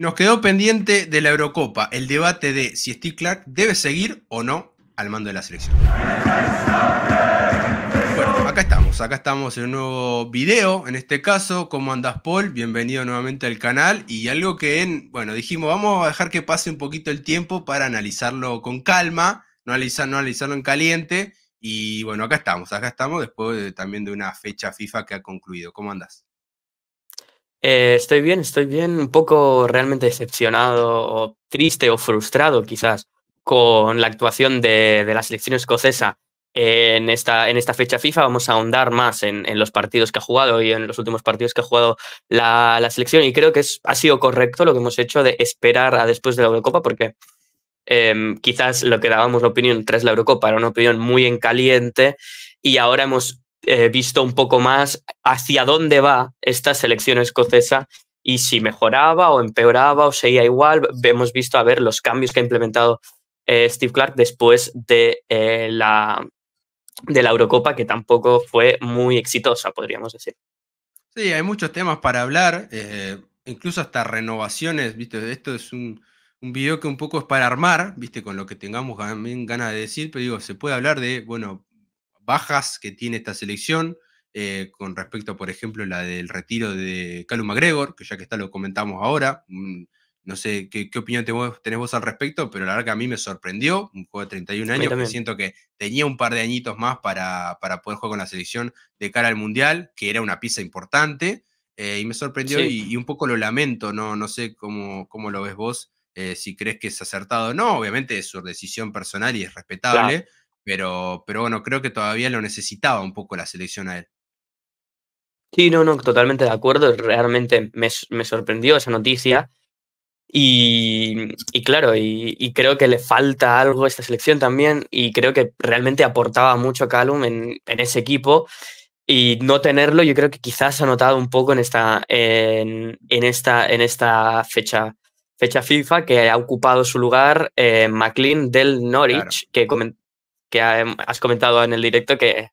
Nos quedó pendiente de la Eurocopa el debate de si Steve Clark debe seguir o no al mando de la selección. Bueno, acá estamos, acá estamos en un nuevo video, en este caso, ¿cómo andas Paul? Bienvenido nuevamente al canal y algo que, en, bueno, dijimos, vamos a dejar que pase un poquito el tiempo para analizarlo con calma, no, analizarlo en caliente y bueno, acá estamos, acá estamos después también de una fecha FIFA que ha concluido. ¿Cómo andás? Eh, estoy bien, estoy bien, un poco realmente decepcionado o triste o frustrado quizás con la actuación de, la selección escocesa en esta, en esta fecha FIFA. Vamos a ahondar más en, los partidos que ha jugado y en los últimos partidos que ha jugado la, selección. Y creo que ha sido correcto lo que hemos hecho de esperar a después de la Eurocopa, porque em, quizás lo que dábamos la opinión tras la Eurocopa era una opinión muy en caliente y ahora hemos eh, visto un poco más hacia dónde va esta selección escocesa y si mejoraba o empeoraba o seguía igual. Hemos visto a ver los cambios que ha implementado eh, Steve Clark después de, eh, la, de la Eurocopa, que tampoco fue muy exitosa, podríamos decir. Sí, hay muchos temas para hablar, incluso hasta renovaciones, ¿viste? Esto es un, un, video que un poco es para armar, ¿viste? Con lo que tengamos ganas de decir, pero digo, se puede hablar de, bueno, bajas que tiene esta selección, eh, con respecto, por ejemplo, la del retiro de Calum McGregor, que ya que está lo comentamos ahora. Mm, no sé qué, opinión tenés vos al respecto, pero la verdad que a mí me sorprendió, un juego de 31 años, me siento que tenía un par de añitos más para, para, poder jugar con la selección de cara al Mundial, que era una pieza importante, eh, y me sorprendió y, un poco lo lamento, no, no sé cómo, cómo lo ves vos, eh, si crees que es acertado o no, obviamente es su decisión personal y es respetable. Pero, pero bueno, creo que todavía lo necesitaba un poco la selección a él. Sí, no, no, totalmente de acuerdo. Realmente me, sorprendió esa noticia. Y, claro, y, creo que le falta algo a esta selección también. Y creo que realmente aportaba mucho Calum en, en ese equipo. Y no tenerlo, yo creo que quizás ha notado un poco en esta, en, esta, en esta fecha, fecha FIFA que ha ocupado su lugar eh, McLean del Norwich, que que, que em, has comentado en el directo que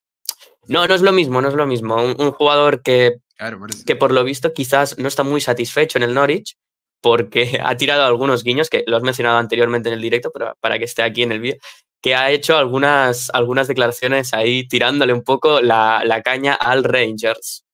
no, no es lo mismo, no es lo mismo. Un, jugador que, por que por lo visto quizás no está muy satisfecho en el Norwich porque ha tirado algunos guiños, que lo has mencionado anteriormente en el directo, pero para que esté aquí en el vídeo, que ha hecho algunas, algunas declaraciones ahí tirándole un poco la, caña al Rangers.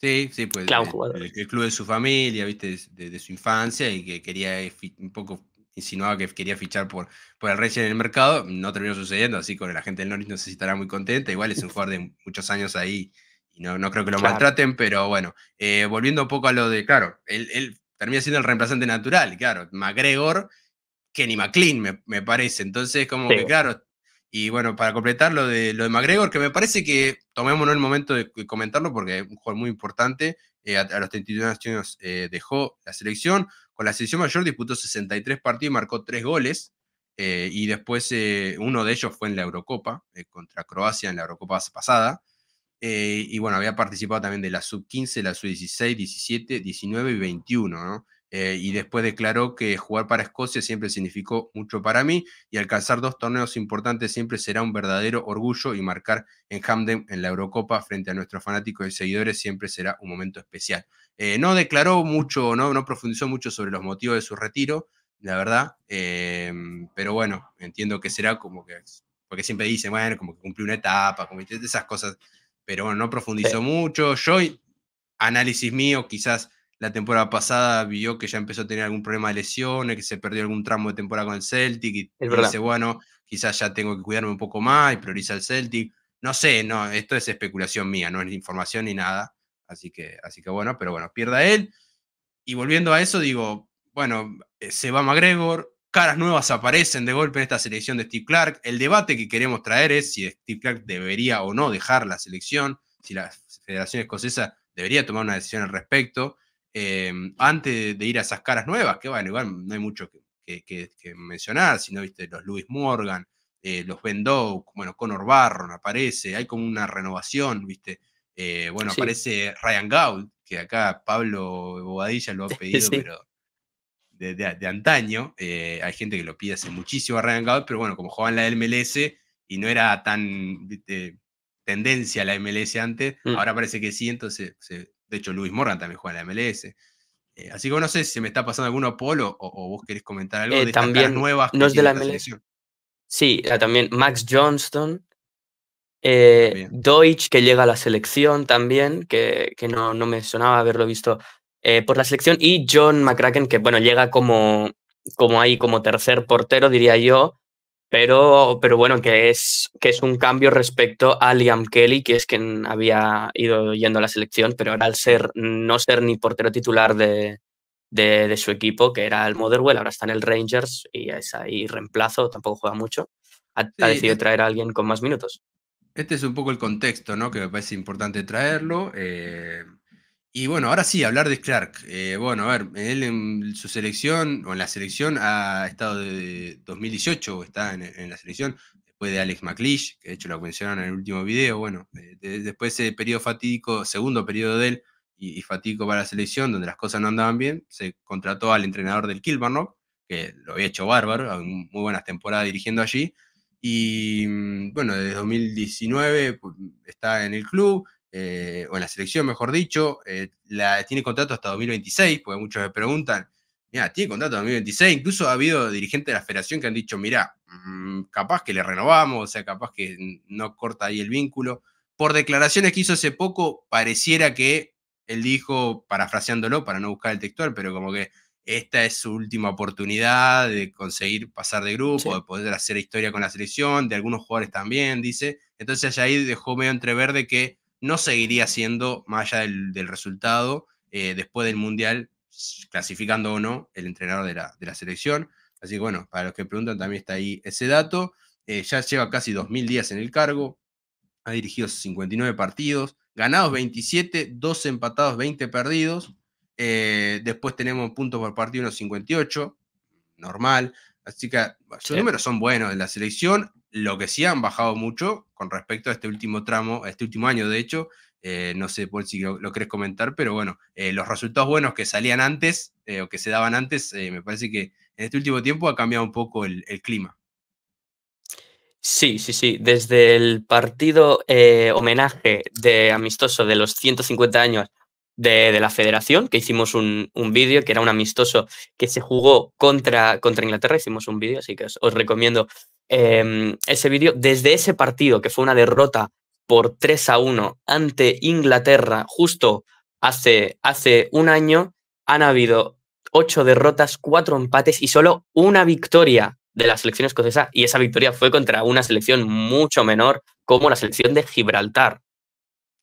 Sí, sí, pues. el, club de su familia, viste, de su infancia y que quería un poco insinuaba que quería fichar por, por el Racing en el mercado, no terminó sucediendo, así con el agente del Norris no sé si estará muy contenta, igual es un jugador de muchos años ahí y no, no creo que lo maltraten, pero bueno, eh, volviendo un poco a lo de, claro, él, termina siendo el reemplazante natural, claro, McGregor, Kenny McLean me, parece, entonces como que claro, y bueno, para completar lo de, lo de McGregor, que me parece que tomémonos el momento de comentarlo porque es un jugador muy importante, eh, a, los 32 años eh, dejó la selección, la selección mayor disputó 63 partidos y marcó 3 goles. Eh, y después eh, uno de ellos fue en la Eurocopa, eh, contra Croacia en la Eurocopa pasada. y bueno, había participado también de la sub-15, la sub-16, 17, 19 y 21, ¿no? Eh, y después declaró que jugar para Escocia siempre significó mucho para mí y alcanzar dos torneos importantes siempre será un verdadero orgullo y marcar en Hamden en la Eurocopa frente a nuestros fanáticos y seguidores siempre será un momento especial. Eh, no declaró mucho, no, no profundizó mucho sobre los motivos de su retiro, la verdad, eh, pero bueno, entiendo que será como que, porque siempre dice, bueno, como que cumplí una etapa, como esas cosas, pero bueno, no profundizó mucho. Yo, análisis mío, quizás la temporada pasada vio que ya empezó a tener algún problema de lesiones, que se perdió algún tramo de temporada con el Celtic y, dice, bueno, quizás ya tengo que cuidarme un poco más y prioriza el Celtic. No sé, no, esto es especulación mía, no es información ni nada. Así que, así que bueno, pero bueno, pierda él. Y volviendo a eso, digo, bueno, eh, se va McGregor, caras nuevas aparecen de golpe en esta selección de Steve Clark. El debate que queremos traer es si Steve Clark debería o no dejar la selección, si la Federación Escocesa debería tomar una decisión al respecto. Em, antes de ir a esas caras nuevas, que bueno, igual no hay mucho que, mencionar, sino viste los Louis Morgan, eh, los Ben bueno, Conor Barron aparece, hay como una renovación, viste. Eh, bueno, aparece Ryan Gaul, que acá Pablo Bobadilla lo ha pedido, pero de, antaño. Eh, hay gente que lo pide hace muchísimo a Ryan Gaul, pero bueno, como jugaba en la MLS y no era tan tendencia la MLS antes, mm. ahora parece que sí, entonces se, de hecho, Luis Morgan también juega en la MLS. Eh, así que no sé si se me está pasando alguno Polo, o, vos querés comentar algo eh, de estas nuevas no de la Selección. Sí, también Max Johnston, eh, Deutsch que llega a la selección también, que, no, no, me sonaba haberlo visto por la selección, y John McCracken que bueno, llega como, como ahí, como tercer portero, diría yo, pero, bueno, que es, que es un cambio respecto a Liam Kelly, que es quien había ido yendo a la selección, pero ahora al ser, no ser ni portero titular de, su equipo, que era el Motherwell, ahora está en el Rangers y es ahí reemplazo, tampoco juega mucho, ha, decidido traer a alguien con más minutos. Este es un poco el contexto, ¿no? Que me parece importante traerlo. Eh, y bueno, ahora sí, hablar de Clark. Eh, bueno, a ver, él en su selección o en la selección ha estado de 2018, está en, la selección, después de Alex McLeish, que de hecho lo mencionaron en el último video. Bueno, eh, después de ese periodo fatídico, segundo periodo de él y, y, fatídico para la selección, donde las cosas no andaban bien, se contrató al entrenador del Kilmarnock, que lo había hecho bárbaro, muy buenas temporadas dirigiendo allí. Y mm, bueno, desde 2019 pues, está en el club eh, o en la selección, mejor dicho, eh, la, tiene contrato hasta 2026, porque muchos me preguntan, mira, tiene contrato 2026, incluso ha habido dirigentes de la federación que han dicho, mira, mm, capaz que le renovamos, o sea, capaz que no corta ahí el vínculo. Por declaraciones que hizo hace poco, pareciera que él dijo, parafraseándolo para no buscar el textual, pero como que esta es su última oportunidad de conseguir pasar de grupo, de poder hacer historia con la selección, de algunos jugadores también, dice. Entonces ahí dejó medio entreverde que no seguiría siendo, más allá del, resultado, eh, después del Mundial, clasificando o no, el entrenador de la, selección. Así que bueno, para los que preguntan, también está ahí ese dato. Eh, ya lleva casi 2.000 días en el cargo, ha dirigido 59 partidos, ganados 27, 12 empatados, 20 perdidos. Eh, después tenemos puntos por partido, unos 58, normal. Así que los números son buenos de la selección. Lo que sí han bajado mucho con respecto a este último tramo, a este último año, de hecho, eh, no sé, por si lo, querés comentar, pero bueno, eh, los resultados buenos que salían antes eh, o que se daban antes, me parece que en este último tiempo ha cambiado un poco el, el clima. Sí, sí, sí. Desde el partido homenaje de amistoso de los 150 años de, la federación, que hicimos un, vídeo, que era un amistoso que se jugó contra, contra Inglaterra, hicimos un vídeo, así que os, recomiendo em, ese vídeo. Desde ese partido, que fue una derrota por 3 a 1 ante Inglaterra, justo hace, hace un año, han habido ocho derrotas, cuatro empates y solo una victoria de la selección escocesa, y esa victoria fue contra una selección mucho menor como la selección de Gibraltar.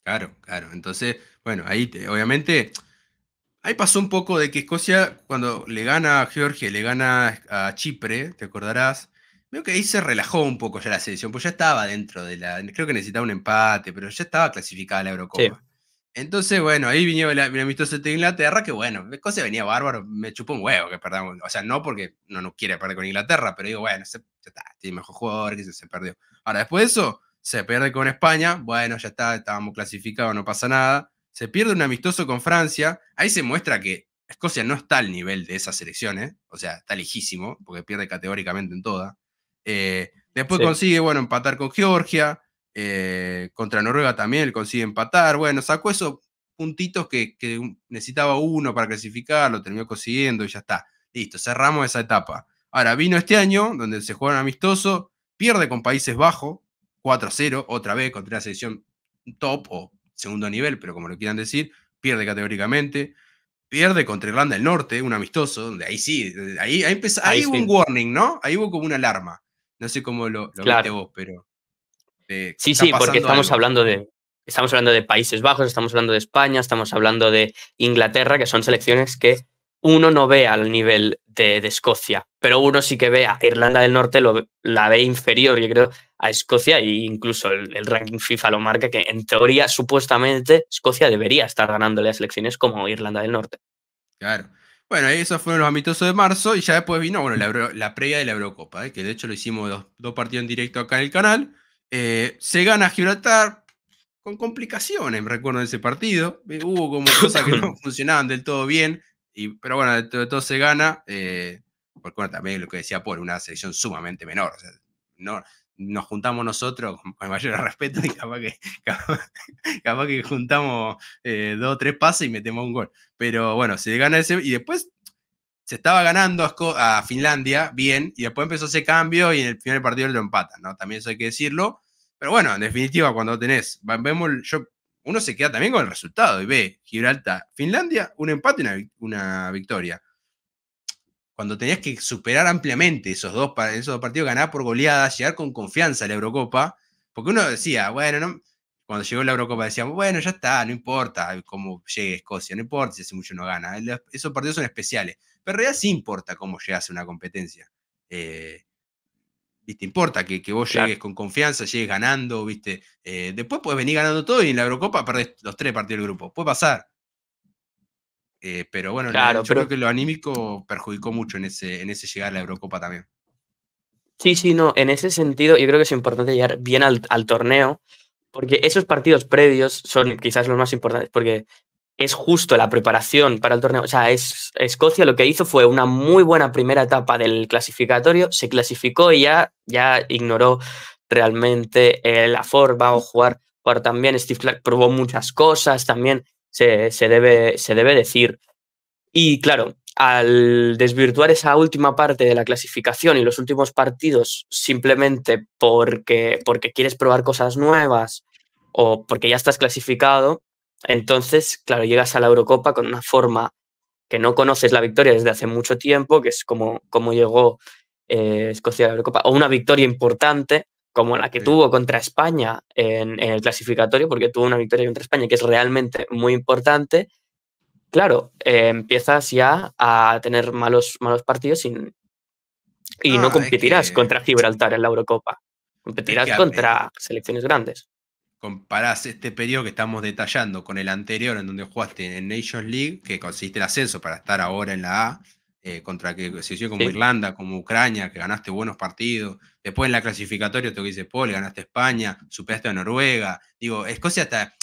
Claro, claro. Entonces, bueno, ahí te, obviamente, ahí pasó un poco de que Escocia, cuando le gana a Georgia, le gana a Chipre, te acordarás, veo que ahí se relajó un poco ya la selección, pues ya estaba dentro de la, creo que necesitaba un empate, pero ya estaba clasificada la Eurocopa. Entonces, bueno, ahí vino el amistoso de Inglaterra, que bueno, Escocia venía bárbaro, me chupó un huevo que perdamos. O sea, no porque no nos quiere perder con Inglaterra, pero digo, bueno, se, ya está, tiene mejor jugador, que se, se perdió. Ahora, después de eso, se pierde con España, bueno, ya está, estábamos clasificados, no pasa nada. Se pierde un amistoso con Francia, ahí se muestra que Escocia no está al nivel de esas selecciones, ¿eh? o sea, está lejísimo, porque pierde categóricamente en toda. Eh, después consigue, bueno, empatar con Georgia, eh, contra Noruega también él consigue empatar, bueno, sacó esos puntitos que, que necesitaba uno para clasificar, lo terminó consiguiendo y ya está. Listo, cerramos esa etapa. Ahora, vino este año, donde se un amistoso, pierde con Países Bajos, 4-0, otra vez contra una selección top o segundo nivel, pero como lo quieran decir, pierde categóricamente. Pierde contra Irlanda del Norte, un amistoso, donde ahí sí, ahí, empezó, ahí, hubo un warning, ¿no? Ahí hubo como una alarma. No sé cómo lo, lo viste vos, pero. Eh, sí, sí, porque estamos hablando de. Estamos hablando de Países Bajos, estamos hablando de España, estamos hablando de Inglaterra, que son selecciones que uno no ve al nivel de, Escocia, pero uno sí que ve a Irlanda del Norte, la ve inferior, yo creo, a Escocia, e incluso el, ranking FIFA lo marca que en teoría, supuestamente, Escocia debería estar ganándole a selecciones como Irlanda del Norte. Claro. Bueno, esos fueron los amistosos de marzo y ya después vino bueno, la, previa de la Eurocopa, ¿eh? que de hecho lo hicimos dos, partidos en directo acá en el canal. Eh, se gana Gibraltar con complicaciones, recuerdo ese partido. Eh, hubo como cosas que no funcionaban del todo bien pero bueno, de todo se gana, eh, porque también lo que decía Paul, una selección sumamente menor. no, nos juntamos nosotros con el mayor respeto y capaz que, que juntamos eh, dos o tres pases y metemos un gol. Pero bueno, se gana ese. Y después se estaba ganando a, Finlandia bien, y después empezó ese cambio y en el final del partido lo empatan, ¿no? También eso hay que decirlo. Pero bueno, en definitiva, cuando tenés, vemos, yo uno se queda también con el resultado y ve Gibraltar, Finlandia, un empate y una, victoria. Cuando tenías que superar ampliamente esos dos, partidos, ganar por goleadas, llegar con confianza a la Eurocopa, porque uno decía, bueno, cuando llegó la Eurocopa decíamos, bueno, ya está, no importa cómo llegue Escocia, no importa si hace mucho no gana, esos partidos son especiales, pero en realidad sí importa cómo llegas a una competencia. Eh, te Importa que, que vos llegues con confianza, llegues ganando, ¿viste? Eh, después puedes venir ganando todo y en la Eurocopa perdés los tres partidos del grupo. Puede pasar. Eh, pero bueno, yo creo que lo anímico perjudicó mucho en ese, en ese llegar a la Eurocopa también. Sí, sí, no. En ese sentido, yo creo que es importante llegar bien al, al torneo, porque esos partidos previos son quizás los más importantes, porque es justo la preparación para el torneo. O sea, es, Escocia lo que hizo fue una muy buena primera etapa del clasificatorio, se clasificó y ya, ya ignoró realmente eh, la forma o jugar, jugar también. Steve Clark probó muchas cosas, también se, debe, se debe decir. Y claro, al desvirtuar esa última parte de la clasificación y los últimos partidos simplemente porque, porque quieres probar cosas nuevas o porque ya estás clasificado, entonces, claro, llegas a la Eurocopa con una forma que no conoces la victoria desde hace mucho tiempo, que es como, llegó eh, Escocia a la Eurocopa, o una victoria importante como la que tuvo contra España en, el clasificatorio, porque tuvo una victoria contra España que es realmente muy importante. Claro, eh, empiezas ya a tener malos, malos partidos y no ah, competirás contra Gibraltar en la Eurocopa. Competirás contra selecciones grandes comparás este periodo que estamos detallando con el anterior, en donde jugaste en Nations League, que conseguiste el ascenso para estar ahora en la A, eh, contra que se hizo como Irlanda, como Ucrania, que ganaste buenos partidos. Después en la clasificatoria te dice Paul, ganaste España, superaste a Noruega. Digo, Escocia está.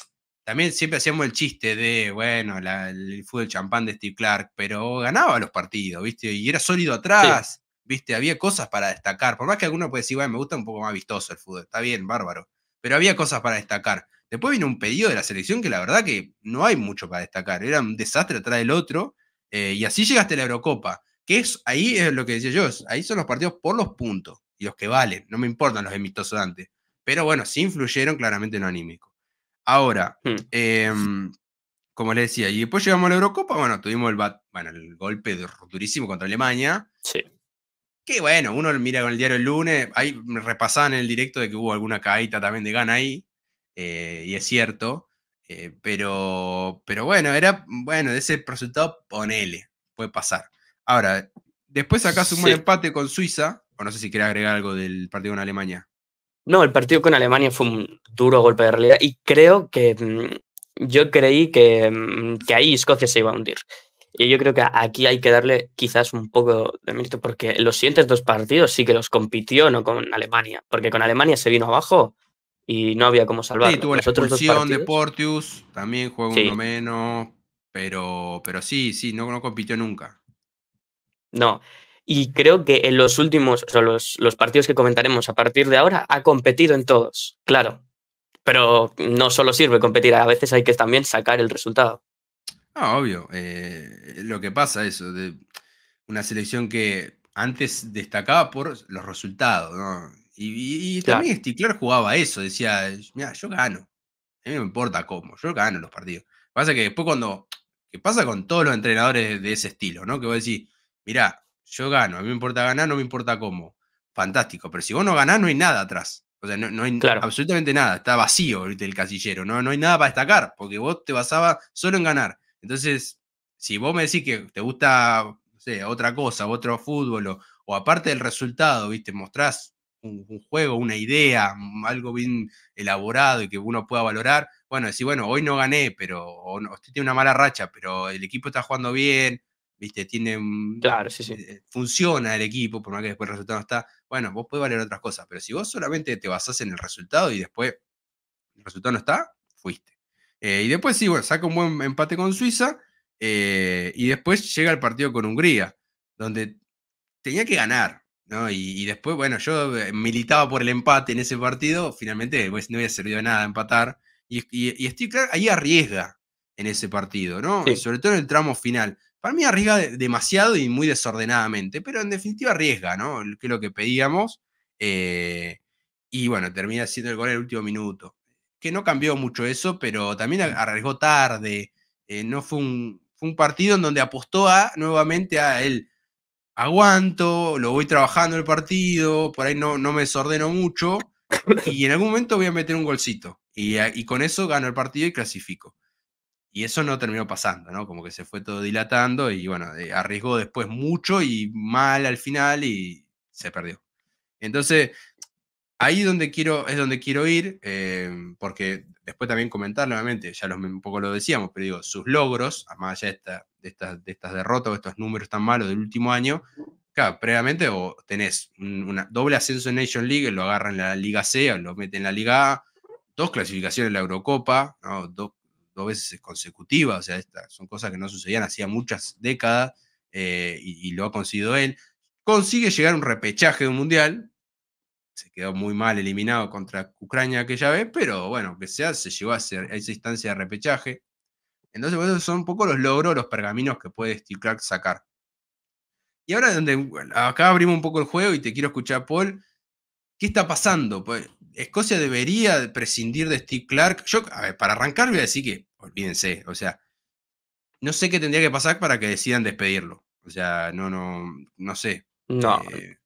También siempre hacíamos el chiste de, bueno, el fútbol champán de Steve Clark, pero ganaba los partidos, ¿viste? Y era sólido atrás, ¿viste? Había cosas para destacar. Por más que alguno puede decir, bueno, me gusta un poco más vistoso el fútbol, está bien, bárbaro pero había cosas para destacar. Después vino un pedido de la selección que la verdad que no hay mucho para destacar. Era un desastre atrás del otro. Eh, y así llegaste a la Eurocopa. Que es, ahí es lo que decía yo. Ahí son los partidos por los puntos. Y los que valen. No me importan los amistosos antes. Pero bueno, sí influyeron claramente en anímico. Ahora, hmm. em, como le decía, y después llegamos a la Eurocopa. Bueno, tuvimos el, el golpe durísimo contra Alemania. Sí. Que bueno, uno mira con el diario el lunes, ahí repasaban en el directo de que hubo alguna caída también de gana ahí, eh, y es cierto, eh, pero, pero bueno, era, bueno, de ese resultado ponele, puede pasar. Ahora, después acá sumó un empate con Suiza, o no sé si querés agregar algo del partido con Alemania. No, el partido con Alemania fue un duro golpe de realidad y creo que mm, yo creí mm, que ahí Escocia se iba a hundir. Y yo creo que aquí hay que darle quizás un poco de mérito, porque los siguientes dos partidos sí que los compitió, no con Alemania, porque con Alemania se vino abajo y no había cómo salvar. Sí, tuvo la expulsión de Portius, también jugó uno menos, pero, pero sí, sí, no, no compitió nunca. No, y creo que en los últimos, o los, los partidos que comentaremos a partir de ahora, ha competido en todos, claro. Pero no solo sirve competir, a veces hay que también sacar el resultado. Ah, obvio. Eh, lo que pasa es eso, de una selección que antes destacaba por los resultados, ¿no? Y, también Sticlar jugaba eso, decía, mira, yo gano. A mí me importa cómo, yo gano los partidos. Lo que pasa es que después cuando, qué pasa con todos los entrenadores de ese estilo, ¿no? Que vos decís, mira, yo gano, a mí me importa ganar, no me importa cómo. Fantástico, pero si vos no ganás, no hay nada atrás. O sea, no, no hay absolutamente nada, está vacío el casillero, no, no hay nada para destacar, porque vos te basabas solo en ganar. Entonces, si vos me decís que te gusta, otra cosa, otro fútbol, o, aparte del resultado, ¿viste? Mostrás un, juego, una idea, mm, algo bien elaborado y que uno pueda valorar. Bueno, decís, bueno, hoy no gané, pero o usted tiene una mala racha, pero el equipo está jugando bien, ¿viste? Tiene. Mm, claro, sí, sí. Eh, funciona el equipo, por más que después el resultado no está. Bueno, vos podés valer otras cosas, pero si vos solamente te basás en el resultado y después el resultado no está, fuiste. Eh, y después sí, bueno, saca un buen empate con Suiza eh, y después llega el partido con Hungría, donde tenía que ganar, ¿no? Y, después, bueno, yo eh, militaba por el empate en ese partido, finalmente pues, no había servido de nada empatar. Y, estoy ahí arriesga en ese partido, ¿no? Sobre todo en el tramo final. Para mí arriesga demasiado y muy desordenadamente, pero en definitiva arriesga, ¿no? Que es lo que pedíamos. y bueno, termina siendo el gol en el último minuto que no cambió mucho eso, pero también arriesgó tarde. Eh, no fue un, partido en donde apostó a, nuevamente a él. Aguanto, lo voy trabajando el partido, por ahí no, no me desordeno mucho y en algún momento voy a meter un golcito. Y, y, con eso gano el partido y clasifico. Y eso no terminó pasando, ¿no? Como que se fue todo dilatando y bueno, eh, arriesgó después mucho y mal al final y se perdió. Entonces, Ahí donde quiero, es donde quiero ir, em, porque después también comentar nuevamente, ya un poco lo decíamos, pero digo, sus logros, más allá de, estas, estas derrotas o estos números tan malos del último año, claro, previamente o tenés una doble ascenso en Nation League, lo agarra en la Liga C, lo mete en la Liga A, dos clasificaciones en la Eurocopa, dos, veces consecutivas, o sea, son cosas que no sucedían hacía muchas décadas eh, y, y, lo ha conseguido él. Consigue llegar a un repechaje de un mundial, se quedó muy mal eliminado contra Ucrania aquella vez, pero bueno, que sea, se llevó a, esa instancia de repechaje. Entonces, bueno, son un poco los logros, los pergaminos que puede Steve Clark sacar. Y ahora, donde, acá abrimos un poco el juego y te quiero escuchar, Paul. ¿Qué está pasando? Pues, Escocia debería prescindir de Steve Clark. Yo, a ver, para arrancar, voy a decir que, olvídense, o sea, no sé qué tendría que pasar para que decidan despedirlo. O sea, no, no, no sé. No. Eh,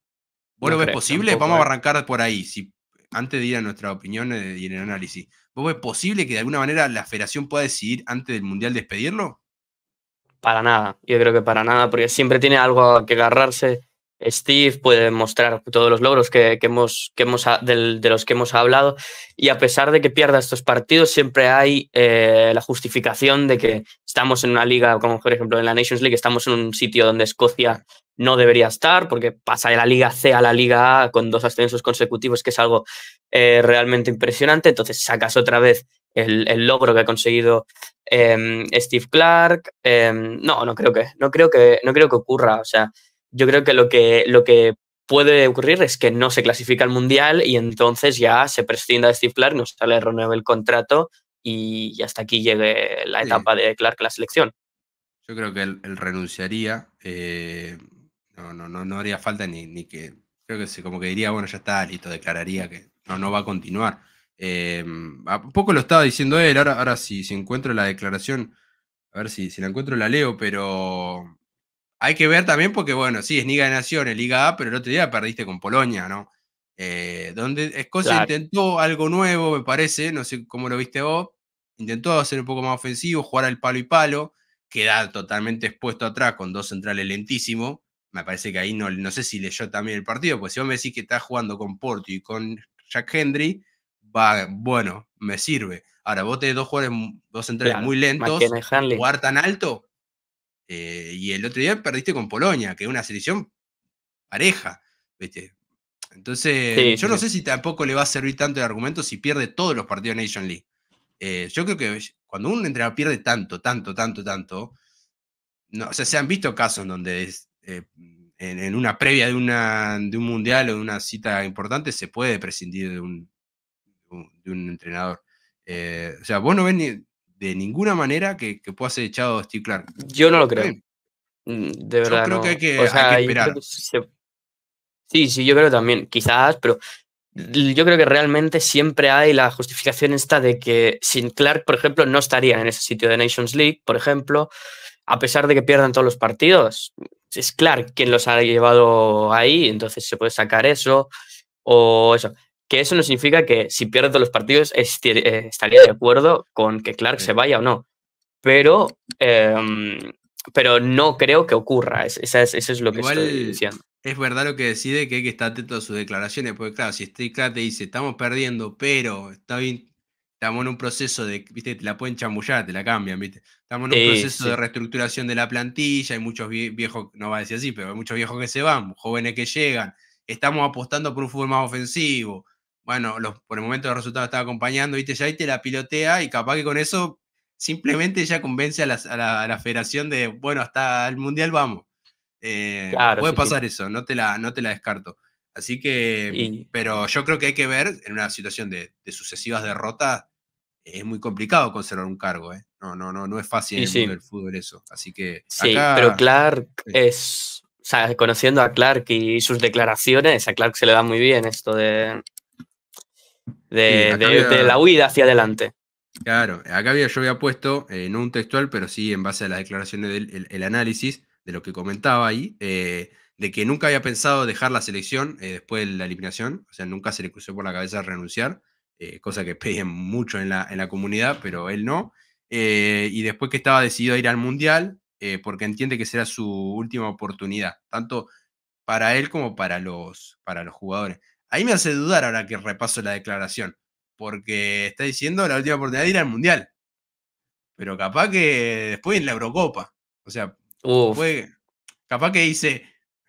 ¿Vos lo ves posible? Vamos a eh. arrancar por ahí, si, antes de ir a nuestra opinión y en el análisis. ¿Vos ves posible que de alguna manera la federación pueda decidir antes del Mundial despedirlo? Para nada, yo creo que para nada, porque siempre tiene algo que agarrarse Steve puede mostrar todos los logros que, hemos, que de los que hemos hablado y a pesar de que pierda estos partidos siempre hay eh, la justificación de que estamos en una liga, como por ejemplo en la Nations League, estamos en un sitio donde Escocia no debería estar porque pasa de la Liga C a la Liga A con dos ascensos consecutivos, que es algo eh, realmente impresionante. Entonces sacas otra vez el, logro que ha conseguido em, Steve Clark. Em, no, no creo que, no creo que, no creo que ocurra. O sea, yo creo que lo que, lo que puede ocurrir es que no se clasifica al Mundial y entonces ya se prescinda de Steve no se le renueve el contrato y hasta aquí llegue la etapa de declarar que la selección. Yo creo que él, renunciaría, eh, no, no, no, haría falta ni, ni que, creo que sí, como que diría, bueno, ya está listo, declararía que no, no va a continuar. Eh, poco lo estaba diciendo él, ahora, sí, si encuentro la declaración, a ver si, si la encuentro la leo, pero hay que ver también porque, bueno, sí, es Liga de Naciones, Liga A, pero el otro día perdiste con Polonia, ¿no? Eh, donde Escocia intentó algo nuevo, me parece, no sé cómo lo viste vos, intentó hacer un poco más ofensivo, jugar al palo y palo, queda totalmente expuesto atrás con dos centrales lentísimo Me parece que ahí no, no sé si leyó también el partido, pues si vos me decís que estás jugando con Porto y con Jack Henry, va, bueno, me sirve. Ahora, vos tenés dos jugadores, dos centrales muy lentos, jugar tan alto, eh, y el otro día perdiste con Polonia, que es una selección pareja, Entonces, yo no sé si tampoco le va a servir tanto de argumento si pierde todos los partidos de Nation League. Eh, yo creo que cuando un entrenador pierde tanto, tanto, tanto, tanto, no, o sea, se han visto casos donde es, eh, en, una previa de, de un mundial o de una cita importante se puede prescindir de un, entrenador. o sea, vos no ves ni, de ninguna manera que, pueda ser echado a Steve Clark. Yo no lo creo. Mm, de verdad. Yo creo que hay que, esperar. Sí, sí, yo creo también. Quizás, pero yo creo que realmente siempre hay la justificación esta de que sin Clark, por ejemplo, no estaría en ese sitio de Nations League, por ejemplo, a pesar de que pierdan todos los partidos. Es Clark quien los ha llevado ahí, entonces se puede sacar eso o eso que eso no significa que si pierde todos los partidos eh, estaría de acuerdo con que Clark se vaya o no. Pero, em, pero no creo que ocurra. eso es lo que estoy diciendo. Es verdad lo que decide que hay que estar atento a sus declaraciones, porque claro, si Steve Clark te dice estamos perdiendo, pero está bien, estamos en un proceso de, viste, te la pueden chamullar, te la cambian, viste. Estamos en un proceso de reestructuración de la plantilla, hay muchos viejos, no va a decir así, pero hay muchos viejos que se van, jóvenes que llegan, estamos apostando por un fútbol más ofensivo, bueno, por el momento los resultados estaba acompañando, viste, ya ahí te la pilotea y capaz que con eso simplemente ya convence a la, federación de, bueno, hasta el mundial vamos. Eh, puede pasar eso, no te, la, no te la descarto. Así que, pero yo creo que hay que ver en una situación de, sucesivas derrotas, es muy complicado conservar un cargo, ¿eh? No, no, no, no es fácil en el fútbol eso. Así que. Sí, pero Clark es. O sea, conociendo a Clark y sus declaraciones, a Clark se le da muy bien esto de, de, la huida hacia adelante. Claro, acá había, yo había puesto, eh, no un textual, pero sí en base a las declaraciones del el, análisis de lo que comentaba ahí, eh, de que nunca había pensado dejar la selección eh, después de la eliminación, o sea, nunca se le cruzó por la cabeza renunciar, cosa que pedían mucho en la, en la comunidad, pero él no. y después que estaba decidido a ir al Mundial, porque entiende que será su última oportunidad, tanto para él como para los, para los jugadores. Ahí me hace dudar ahora que repaso la declaración, porque está diciendo la última oportunidad de ir al Mundial. Pero capaz que después en la Eurocopa. O sea, capaz que dice,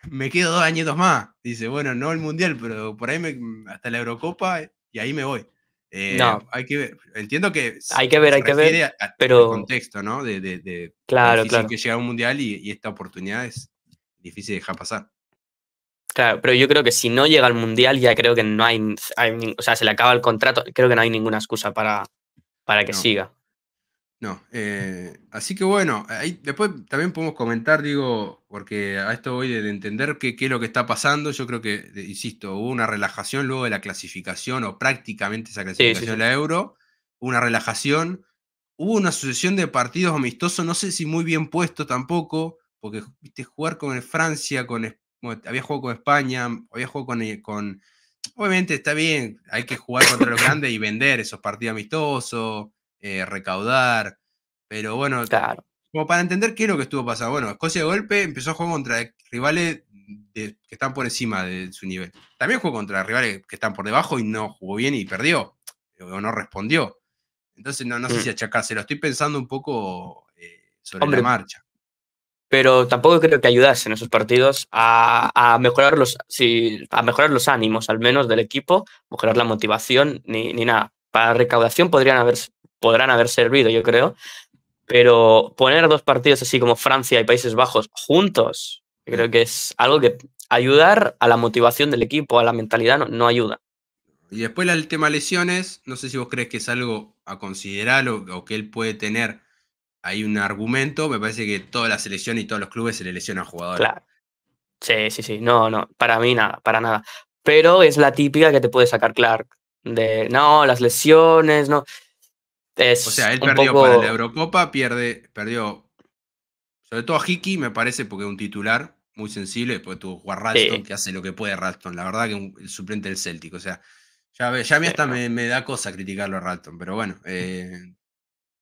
me quedo dos añitos más. Dice, bueno, no el Mundial, pero por ahí me, mm, hasta la Eurocopa eh, y ahí me voy. Eh, no. Hay que ver. Entiendo que. Hay que ver, hay que ver. pero. contexto, ¿no? De, claro, claro. que llega a un mundial y, y, esta oportunidad es difícil de dejar pasar. Claro, pero yo creo que si no llega al Mundial, ya creo que no hay, o sea, se le acaba el contrato, creo que no hay ninguna excusa para, para que siga. No, eh, así que bueno, ahí después también podemos comentar, digo, porque a esto voy de, entender qué, es lo que está pasando. Yo creo que, insisto, hubo una relajación luego de la clasificación, o prácticamente esa clasificación de la Euro, una relajación. Hubo una sucesión de partidos amistosos, no sé si muy bien puesto tampoco, porque viste, jugar con Francia, con, España, había jugado con España, había jugado con, Obviamente está bien, hay que jugar contra los grandes y vender esos partidos amistosos, eh, recaudar, pero bueno, como para entender qué es lo que estuvo pasando. Bueno, Escocia de golpe empezó a jugar contra e, rivales que están por encima de su nivel. También jugó contra rivales que están por debajo y no jugó bien y perdió, o no respondió. Entonces no, no sé mm. si achacarse, lo estoy pensando un poco eh, sobre la marcha pero tampoco creo que ayudase en esos partidos a, mejorar, los, a mejorar los ánimos, al menos del equipo, mejorar la motivación, ni, nada. Para recaudación podrían haber, podrán haber servido, yo creo, pero poner dos partidos así como Francia y Países Bajos juntos, creo que es algo que ayudar a la motivación del equipo, a la mentalidad, no, ayuda. Y después el tema lesiones, no sé si vos crees que es algo a considerar o que él puede tener hay un argumento, me parece que toda la selección y todos los clubes se le lesionan jugadores. Claro. Sí, sí, sí. No, no, para mí nada, para nada. Pero es la típica que te puede sacar Clark. De no, las lesiones, no. o sea, él perdió para la Eurocopa, pierde, perdió. Sobre todo a Hickey, me parece, porque es un titular muy sensible. Después tuvo jugar Ralston, que hace lo que puede Ralston. La verdad que un, suplente del Celtic. O sea, ya, ya a mí hasta me, da cosa criticarlo a Ralston, pero bueno, mm. eh,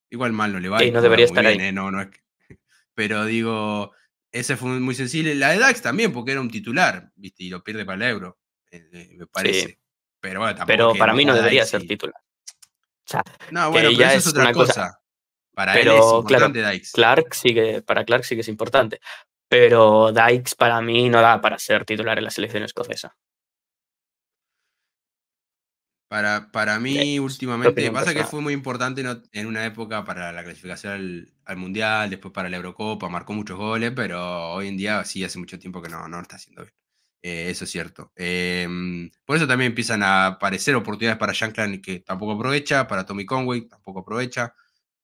Igual mal no le va. Y no debería estar ahí. ¿eh? Pero digo, ese fue muy sensible. La de Dax también, porque era un titular, ¿viste? Y lo pierde para el euro, eh, eh, me parece. Pero bueno, Pero para mí no debería ser titular. no, bueno, pero ya eso es, otra cosa. Para él es importante Dykes. Clark sigue, para Clark sí que es importante. Pero Dykes para mí no da para ser titular en la selección escocesa. Para, para mí, últimamente, pasa que fue muy importante en una época para la clasificación al, Mundial, después para la Eurocopa, marcó muchos goles, pero hoy en día sí, hace mucho tiempo que no, no lo está haciendo bien. Eh, eso es cierto. Em, por eso también empiezan a aparecer oportunidades para Shankland, que tampoco aprovecha, para Tommy Conway, tampoco aprovecha.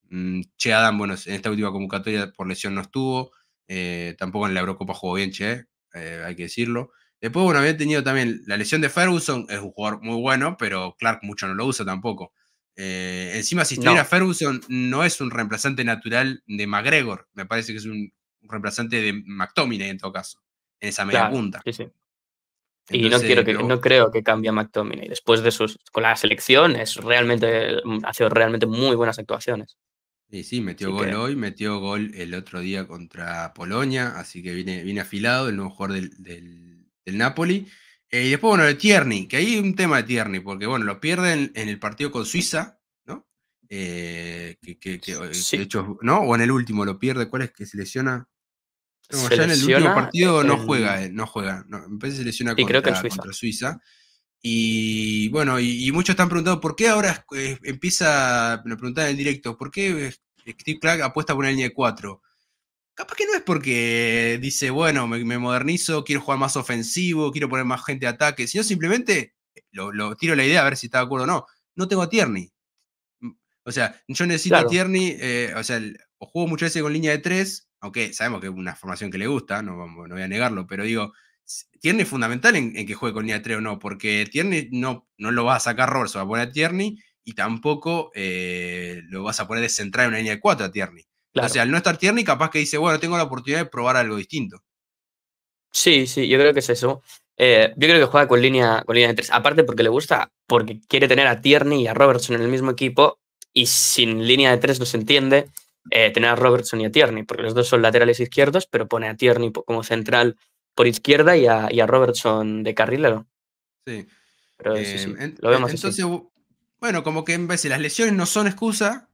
Mm, che Adam, bueno, en esta última convocatoria por lesión no estuvo, eh, tampoco en la Eurocopa jugó bien Che, eh, hay que decirlo. Después, bueno, había tenido también la lesión de Ferguson, es un jugador muy bueno, pero Clark mucho no lo usa tampoco. Eh, encima, si estuviera Ferguson, no es un reemplazante natural de McGregor, me parece que es un reemplazante de McTominay en todo caso, en esa media punta. Sí, sí. y no, quiero que, no creo que cambie a McTominay. Después de sus. Con la selección, realmente, ha sido realmente muy buenas actuaciones. Sí, sí, metió gol hoy, metió gol el otro día contra Polonia, así que viene, viene afilado el nuevo jugador del del Napoli. Eh, y después, bueno, el Tierney, que hay un tema de Tierney, porque bueno, lo pierden en, el partido con Suiza, ¿no? Eh, que, que, eh, hecho, ¿no? O en el último lo pierde, ¿cuál es que se lesiona? ya en el último partido no juega, no juega. No, me parece se lesiona contra, Suiza. Y bueno, y, muchos están preguntando por qué ahora empieza, me preguntan en el directo, ¿por qué Steve Clark apuesta por una línea de cuatro, Capaz que no es porque dice, bueno, me, modernizo, quiero jugar más ofensivo, quiero poner más gente de ataque, sino simplemente eh, lo, tiro la idea a ver si está de acuerdo o no. No tengo a Tierney. Mm, o sea, yo necesito a Tierney, eh, o sea, o juego muchas veces con línea de tres, aunque sabemos que es una formación que le gusta, no, voy a negarlo, pero digo, Tierney es fundamental en, que juegue con línea de tres o no, porque Tierney no, no lo va a sacar se va a poner a Tierney y tampoco eh, lo vas a poner de central en una línea de cuatro a Tierney. O sea, al no estar Tierney, capaz que dice, bueno, tengo la oportunidad de probar algo distinto. Sí, sí, yo creo que es eso. Eh, yo creo que juega con línea, con línea de tres. Aparte porque le gusta, porque quiere tener a Tierney y a Robertson en el mismo equipo y sin línea de tres no se entiende eh, tener a Robertson y a Tierney, porque los dos son laterales izquierdos, pero pone a Tierney como central por izquierda y a, Robertson de carrilero. Sí. Eh, lo vemos entonces, bueno, como que en de las lesiones no son excusa,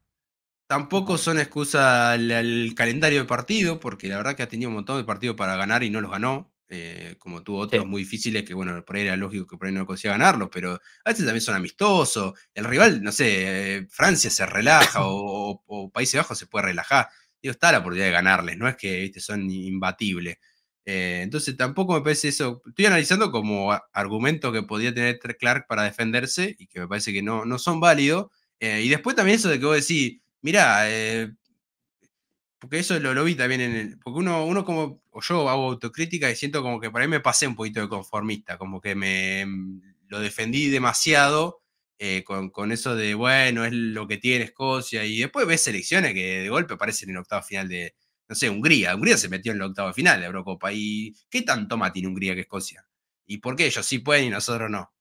Tampoco son excusa al, calendario de partido, porque la verdad que ha tenido un montón de partidos para ganar y no los ganó. Eh, como tuvo otros muy difíciles que, bueno, por ahí era lógico que por ahí no consiguió ganarlos, pero a veces también son amistosos. El rival, no sé, eh, Francia se relaja o, Países Bajos se puede relajar. Digo, está la oportunidad de ganarles, no es que ¿viste? son imbatibles. Eh, entonces tampoco me parece eso. Estoy analizando como argumento que podría tener Clark para defenderse y que me parece que no, no son válidos. y después también eso de que vos decís, mirá, eh, porque eso lo, vi también en el, porque uno, uno como, o yo hago autocrítica y siento como que para mí me pasé un poquito de conformista, como que me mm, lo defendí demasiado eh, con, eso de, bueno, es lo que tiene Escocia, y después ves selecciones que de golpe aparecen en el octavo final de, no sé, Hungría, Hungría se metió en el octavo final de Eurocopa, y ¿qué tanto más tiene Hungría que Escocia? ¿Y por qué ellos sí pueden y nosotros no?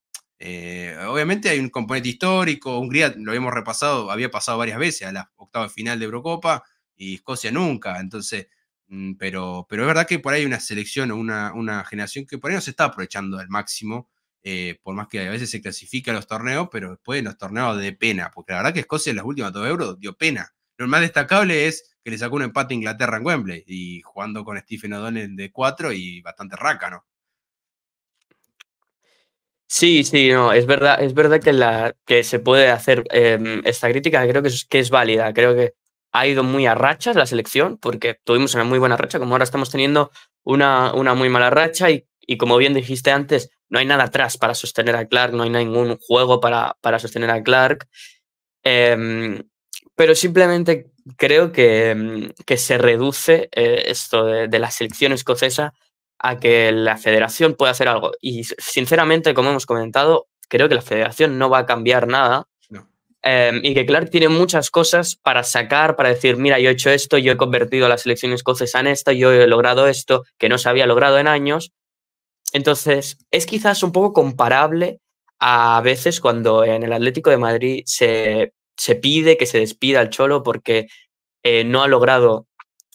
Eh, obviamente hay un componente histórico, Hungría, lo habíamos repasado, había pasado varias veces a la octava final de Eurocopa y Escocia nunca, entonces, mm, pero, pero es verdad que por ahí hay una selección o una, una, generación que por ahí no se está aprovechando al máximo, eh, por más que a veces se clasifica a los torneos, pero después en los torneos de pena, porque la verdad que Escocia en las últimas dos euros dio pena. Lo más destacable es que le sacó un empate a Inglaterra en Wembley y jugando con Stephen O'Donnell de cuatro y bastante rácano. Sí, sí, no, es verdad, es verdad que, la, que se puede hacer em, esta crítica, creo que es, válida, creo que ha ido muy a rachas la selección, porque tuvimos una muy buena racha, como ahora estamos teniendo una, una muy mala racha y, como bien dijiste antes, no hay nada atrás para sostener a Clark, no hay ningún juego para, para sostener a Clark, em, pero simplemente creo que, em, que se reduce eh, esto de la selección escocesa a que la federación pueda hacer algo. Y sinceramente, como hemos comentado, creo que la federación no va a cambiar nada. Em, y que Clark tiene muchas cosas para sacar, para decir, mira, yo he hecho esto, yo he convertido a la selección escocesa en esto, yo he logrado esto, que no se había logrado en años. Entonces, es quizás un poco comparable a veces cuando en el Atlético de Madrid se, pide que se despida al Cholo porque eh, no ha logrado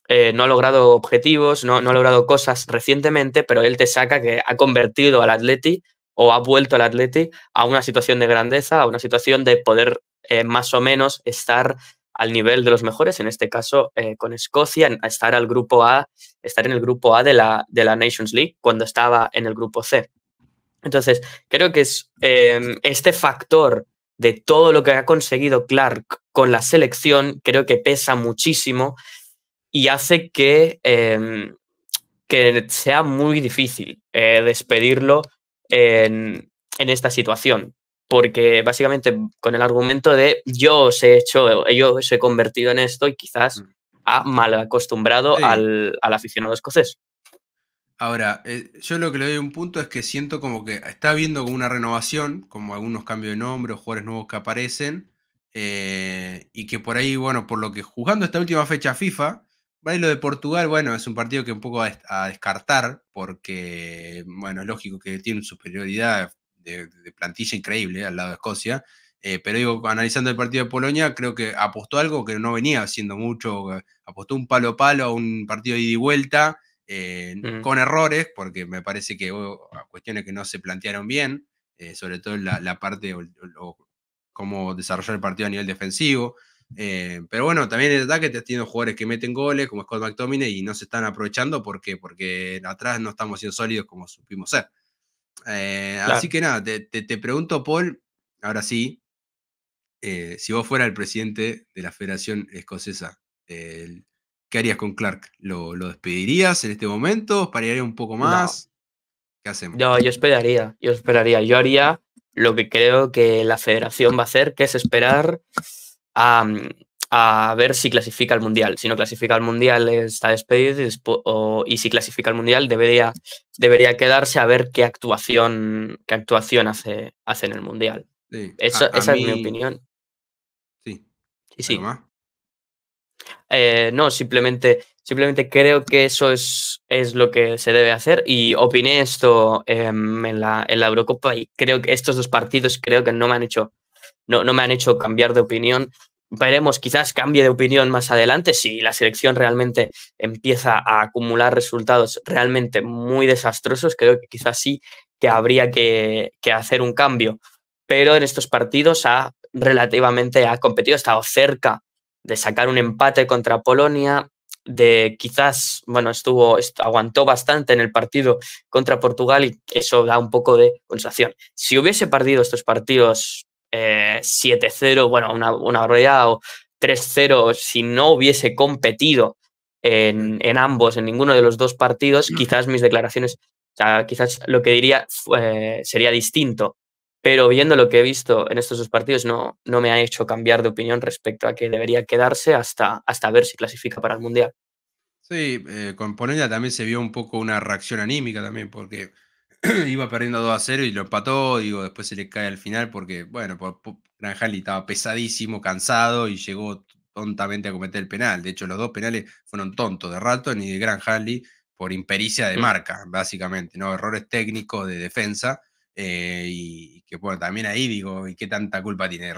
eh, no ha logrado objetivos, no, no, ha logrado cosas recientemente, pero él te saca que ha convertido al Atleti o ha vuelto al Atleti a una situación de grandeza, a una situación de poder eh, más o menos estar al nivel de los mejores, en este caso eh, con Escocia, estar al grupo A, estar en el grupo A de la, de la Nations League cuando estaba en el grupo C. Entonces, creo que es em, este factor de todo lo que ha conseguido Clark con la selección, creo que pesa muchísimo y hace que, em, que sea muy difícil eh, despedirlo en, esta situación. Porque básicamente con el argumento de yo os he hecho, yo he convertido en esto y quizás mm. ha mal acostumbrado al, aficionado escocés. Ahora, eh, yo lo que le doy un punto es que siento como que está habiendo como una renovación, como algunos cambios de nombre o jugadores nuevos que aparecen, eh, y que por ahí, bueno, por lo que jugando esta última fecha FIFA, lo de Portugal, bueno, es un partido que un poco a, descartar, porque, bueno, es lógico que tiene superioridad de, plantilla increíble al lado de Escocia, eh, pero digo, analizando el partido de Polonia, creo que apostó algo que no venía haciendo mucho, eh, apostó un palo a palo a un partido de ida y vuelta, eh, con errores, porque me parece que oh, cuestiones que no se plantearon bien, sobre todo la, parte o, o, cómo desarrollar el partido a nivel defensivo. Eh, pero bueno, también en el ataque te teniendo jugadores que meten goles, como Scott McTominay, y no se están aprovechando ¿por qué? porque atrás no estamos siendo sólidos como supimos ser. Eh, Así que nada, te, te, pregunto, Paul, ahora sí, eh, si vos fueras el presidente de la Federación Escocesa, ¿qué harías con Clark? ¿Lo, ¿Lo, despedirías en este momento? ¿pararías un poco más? ¿Qué hacemos? No, yo esperaría, yo esperaría. Yo haría lo que creo que la federación va a hacer, que es esperar a, ver si clasifica al Mundial. Si no clasifica al Mundial está despedido y, si clasifica al Mundial debería, debería quedarse a ver qué actuación, qué actuación hace, hace en el Mundial. esa es mi opinión. Sí. Sí, sí. Eh, no, simplemente, simplemente creo que eso es, es, lo que se debe hacer y opiné esto em, en, la, en, la, Eurocopa y creo que estos dos partidos creo que no me han hecho no, me han hecho cambiar de opinión. Veremos, quizás cambie de opinión más adelante si la selección realmente empieza a acumular resultados realmente muy desastrosos. Creo que quizás sí que habría que, hacer un cambio. Pero en estos partidos ha relativamente ha competido, ha estado cerca de sacar un empate contra Polonia, de quizás, bueno, estuvo, aguantó bastante en el partido contra Portugal y eso da un poco de sensación. Si hubiese perdido estos partidos 7-0, eh, bueno, una, una o 3-0, si no hubiese competido en, ambos, en ninguno de los dos partidos, mm. quizás mis declaraciones, o sea, quizás lo que diría eh, sería distinto. Pero viendo lo que he visto en estos dos partidos, no, no me ha hecho cambiar de opinión respecto a que debería quedarse hasta, hasta ver si clasifica para el Mundial. Sí, eh, con Polonia también se vio un poco una reacción anímica también, porque iba perdiendo 2 a 0 y lo empató, digo, después se le cae al final porque, bueno, por, por, estaba pesadísimo, cansado y llegó tontamente a cometer el penal. De hecho, los dos penales fueron tontos de rato ni de Gran Granjali por impericia de mm. marca, básicamente, ¿no? Errores técnicos de defensa eh, y, que, bueno, también ahí digo, ¿y qué tanta culpa tiene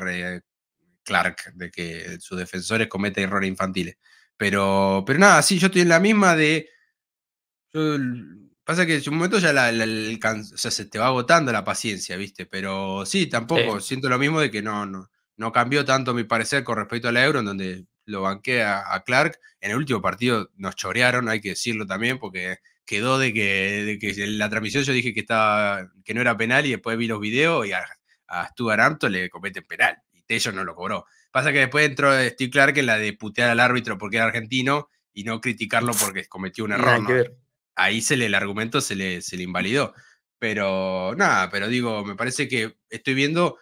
Clark de que sus defensores cometen errores infantiles? Pero, pero nada, sí, yo estoy en la misma de... Pasa que en su momento ya se te va agotando la paciencia, ¿viste? Pero sí, tampoco. Siento lo mismo de que no, no, cambió tanto mi parecer con respecto al Euro, en donde lo banqué a, Clark. En el último partido nos chorearon, hay que decirlo también, porque quedó de que, en la transmisión yo dije que, estaba, que no era penal y después vi los videos y a, Stuart Hampton le cometen penal y Tello no lo cobró. Pasa que después entró Steve Clark en la de putear al árbitro porque era argentino y no criticarlo porque cometió un error ahí se le, el argumento se le, se le invalidó. Pero nada, pero digo, me parece que estoy viendo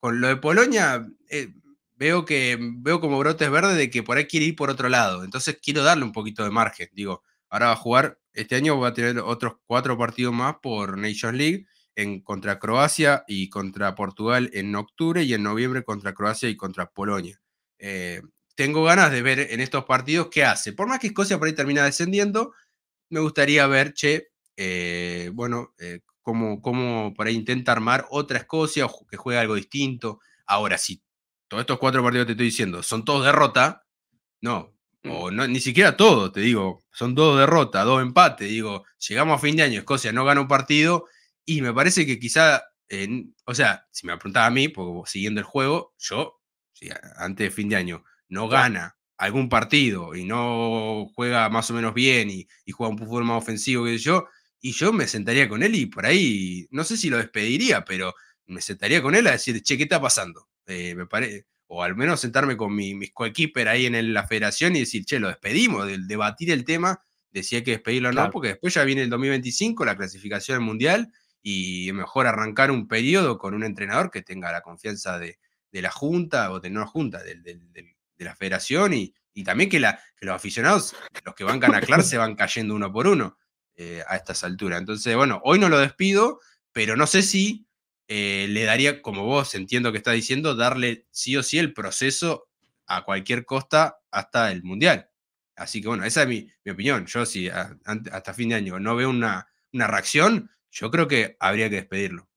con lo de Polonia, eh, veo que veo como brotes verdes de que por ahí quiere ir por otro lado. Entonces quiero darle un poquito de margen. Digo, ahora va a jugar, este año va a tener otros cuatro partidos más por Nations League en, contra Croacia y contra Portugal en octubre y en noviembre contra Croacia y contra Polonia. Eh, tengo ganas de ver en estos partidos qué hace. Por más que Escocia por ahí termina descendiendo, me gustaría ver, che, eh, bueno, como, eh, cómo, cómo por intenta armar otra Escocia o que juegue algo distinto. Ahora, si todos estos cuatro partidos te estoy diciendo son todos derrota, no, mm. o ni siquiera todos, te digo, son dos derrotas, dos empates, digo, llegamos a fin de año, Escocia no gana un partido y me parece que quizá, o sea, si me preguntaba a mí, porque siguiendo el juego, yo, antes de fin de año, no gana algún partido y no juega más o menos bien y, juega un fútbol más ofensivo que yo, y yo me sentaría con él y por ahí, no sé si lo despediría, pero me sentaría con él a decir, che, ¿qué está pasando? Eh, me parece O al menos sentarme con mi, mis coequiper ahí en la federación y decir, che, lo despedimos, debatir el tema de si hay que despedirlo o no, porque después ya viene el 2025, la clasificación Mundial, y mejor arrancar un periodo con un entrenador que tenga la confianza de, la Junta o de no Junta, del, del de la federación y, también que, los aficionados, los que van a Clark, se van cayendo uno por uno eh, a estas alturas. Entonces, bueno, hoy no lo despido, pero no sé si eh, le daría, como vos entiendo que estás diciendo, darle sí o sí el proceso a cualquier costa hasta el Mundial. Así que bueno, esa es mi, mi opinión. Yo si hasta fin de año no veo una, una reacción, yo creo que habría que despedirlo.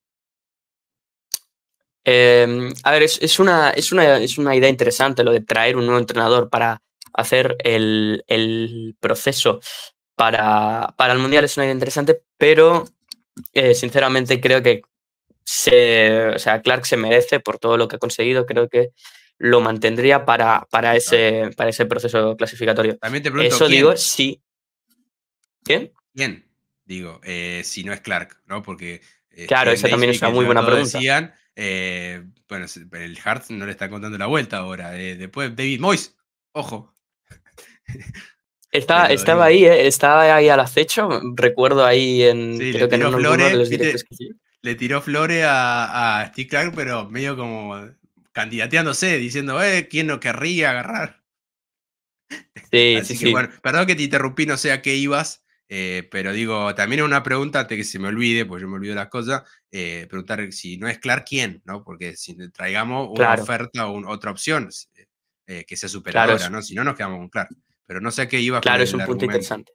Em, a ver, es, una, es, es, una, idea interesante lo de traer un nuevo entrenador para hacer el, proceso para, para, el Mundial. Es una idea interesante, pero eh, sinceramente creo que se, sea, Clark se merece por todo lo que ha conseguido. Creo que lo mantendría para, para, ese, para ese proceso clasificatorio. También te pregunto, Eso digo, sí. ¿Quién? ¿Quién? Digo, eh, si no es Clark, ¿no? Porque... Eh, claro, esa también es una muy buena pregunta. Eh, bueno, el Hart no le está contando la vuelta ahora. Eh, después David Moyes, ojo. estaba ahí, eh, estaba ahí al acecho. Mm, recuerdo ahí en. le, tiró flore, le tiró flores a, Steve Clark, pero medio como candidateándose, diciendo, eh, ¿quién no querría agarrar? Sí, Así sí, que, sí. bueno, perdón que te interrumpí, no sé a qué ibas. Eh, pero digo, también una pregunta antes que se me olvide, porque yo me olvido las cosas, eh, preguntar si no es Clark quién, ¿no? Porque si traigamos una oferta o otra opción eh, que sea superadora, ¿no? Si no, nos quedamos con Clark. Pero no sé qué iba. Claro, es un punto interesante.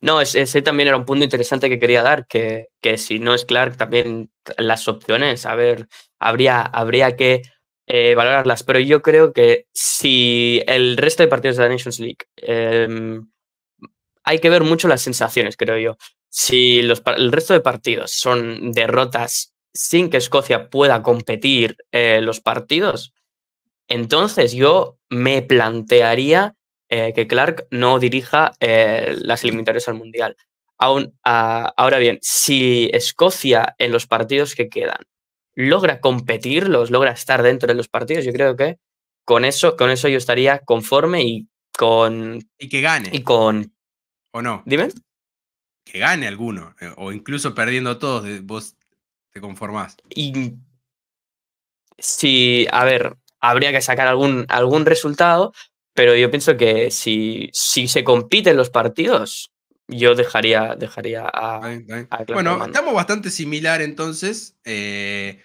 No, ese también era un punto interesante que quería dar, que, que si no es Clark, también las opciones, a ver, habría, habría que valorarlas. Pero yo creo que si el resto de partidos de la Nations League em, hay que ver mucho las sensaciones, creo yo. Si el resto de partidos son derrotas sin que Escocia pueda competir eh, los partidos, entonces yo me plantearía eh, que Clark no dirija eh, las eliminatorias al Mundial. ahora bien, si Escocia en los partidos que quedan logra competirlos, logra estar dentro de los partidos, yo creo que con eso, con eso yo estaría conforme y con... Y que gane. Y con ¿O no? Dime. Que gane alguno. Eh, o incluso perdiendo todos, eh, vos te conformás. Y. Sí, a ver, habría que sacar algún, algún resultado, pero yo pienso que si, si se compiten los partidos, yo dejaría, dejaría a. bueno, estamos bastante similar entonces, eh,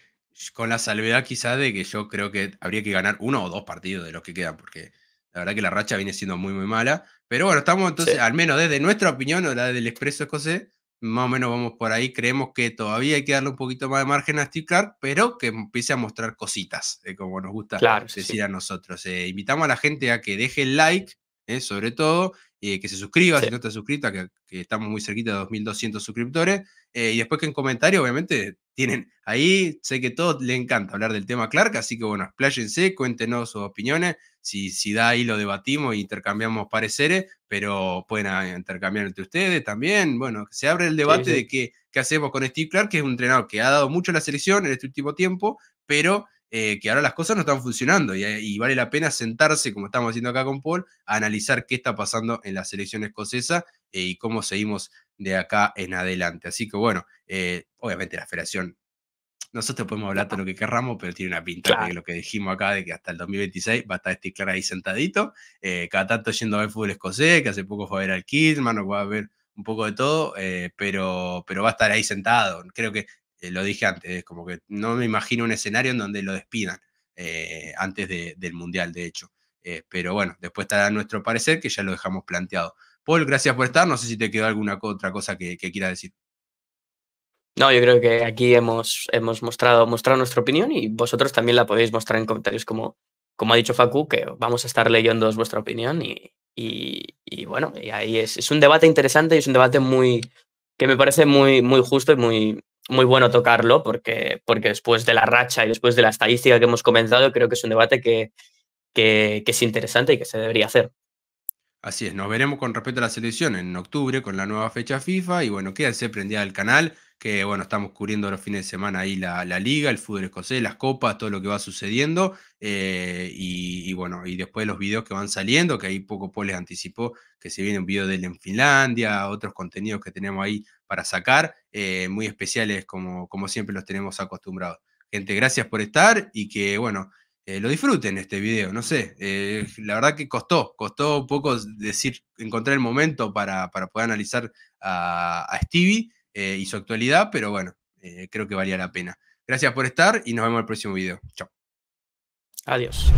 con la salvedad quizá de que yo creo que habría que ganar uno o dos partidos de los que quedan, porque la verdad que la racha viene siendo muy, muy mala. Pero bueno, estamos entonces, al menos desde nuestra opinión o la del expreso escocés, más o menos vamos por ahí. Creemos que todavía hay que darle un poquito más de margen a Steve pero que empiece a mostrar cositas, eh, como nos gusta decir a nosotros. Eh, invitamos a la gente a que deje el like, eh, sobre todo, eh, que se suscriba, si no está suscrita, que, estamos muy cerquita de 2.200 suscriptores. Eh, y después que en comentarios, obviamente, tienen ahí, sé que a todos les encanta hablar del tema Clark, así que bueno, expláyense, cuéntenos sus opiniones, si, si da ahí lo debatimos e intercambiamos pareceres, pero pueden ah, intercambiar entre ustedes también. Bueno, se abre el debate de qué hacemos con Steve Clark, que es un entrenador que ha dado mucho a la selección en este último tiempo, pero eh, que ahora las cosas no están funcionando y, vale la pena sentarse, como estamos haciendo acá con Paul, a analizar qué está pasando en la selección escocesa eh, y cómo seguimos de acá en adelante. Así que bueno, eh, obviamente la federación, nosotros podemos hablar todo lo que querramos, pero tiene una pinta de lo que dijimos acá, de que hasta el 2026 va a estar este Clara ahí sentadito, cada tanto yendo a ver fútbol escocés, que hace poco fue a ver al Kidman, o va a ver un poco de todo, pero, pero va a estar ahí sentado. Creo que eh, lo dije antes, como que no me imagino un escenario en donde lo despidan eh, antes del Mundial, de hecho. Eh, pero bueno, después estará nuestro parecer, que ya lo dejamos planteado. Paul, gracias por estar. No sé si te quedó alguna otra cosa que, que decir. No, yo creo que aquí hemos, hemos mostrado, nuestra opinión y vosotros también la podéis mostrar en comentarios, como, como ha dicho Facu, que vamos a estar leyendo vuestra opinión y, bueno, y ahí es, es, un debate interesante y es un debate muy que me parece muy, muy justo y muy, muy bueno tocarlo porque, porque después de la racha y después de la estadística que hemos comenzado, creo que es un debate que, que, es interesante y que se debería hacer. Así es, nos veremos con respecto a la selección en octubre con la nueva fecha FIFA y bueno, quédense prendida al canal que bueno, estamos cubriendo los fines de semana ahí la, liga, el fútbol escocés, las copas, todo lo que va sucediendo, eh, y, bueno, y después los videos que van saliendo, que ahí poco les anticipó que se viene un video de él en Finlandia, otros contenidos que tenemos ahí para sacar, eh, muy especiales como, como siempre los tenemos acostumbrados. Gente, gracias por estar y que, bueno, eh, lo disfruten este video, no sé, eh, la verdad que costó, costó un poco decir, encontrar el momento para, poder analizar a, Stevie y su actualidad, pero bueno, creo que valía la pena. Gracias por estar y nos vemos en el próximo video. Chao. Adiós.